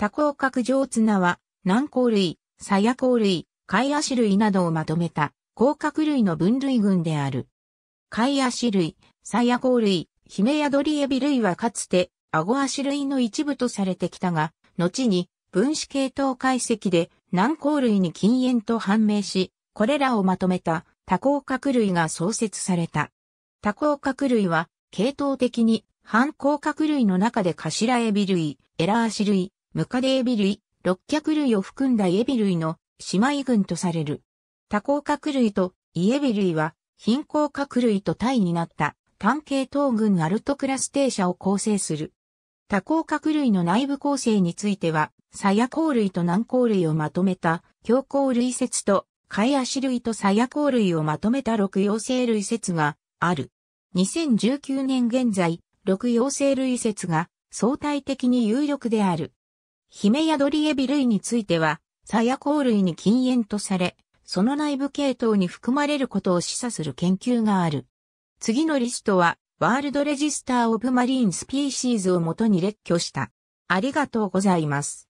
多項角上綱は、軟項類、鞘や類、貝足類などをまとめた、甲殻類の分類群である。貝足類、鞘や類、ヒメヤドリエビ類はかつて、顎足類の一部とされてきたが、後に、分子系統解析で、軟項類に禁煙と判明し、これらをまとめた多項角類が創設された。多項角類は、系統的に、反甲殻類の中で頭エビ類、エラーシ類、ムカデエビ類、六脚類を含んだエビ類の姉妹群とされる。多甲角類とイエビ類は貧困角類と対になった単系統群アルトクラス停車を構成する。多甲角類の内部構成については、サヤウ類と軟甲類をまとめた強甲類説と、ア足類とサヤウ類をまとめた六葉性類説がある。2019年現在、六葉性類説が相対的に有力である。ヒメヤドリエビ類については、サヤコウ類に禁煙とされ、その内部系統に含まれることを示唆する研究がある。次のリストは、ワールドレジスターオブマリーンスピーシーズをもとに列挙した。ありがとうございます。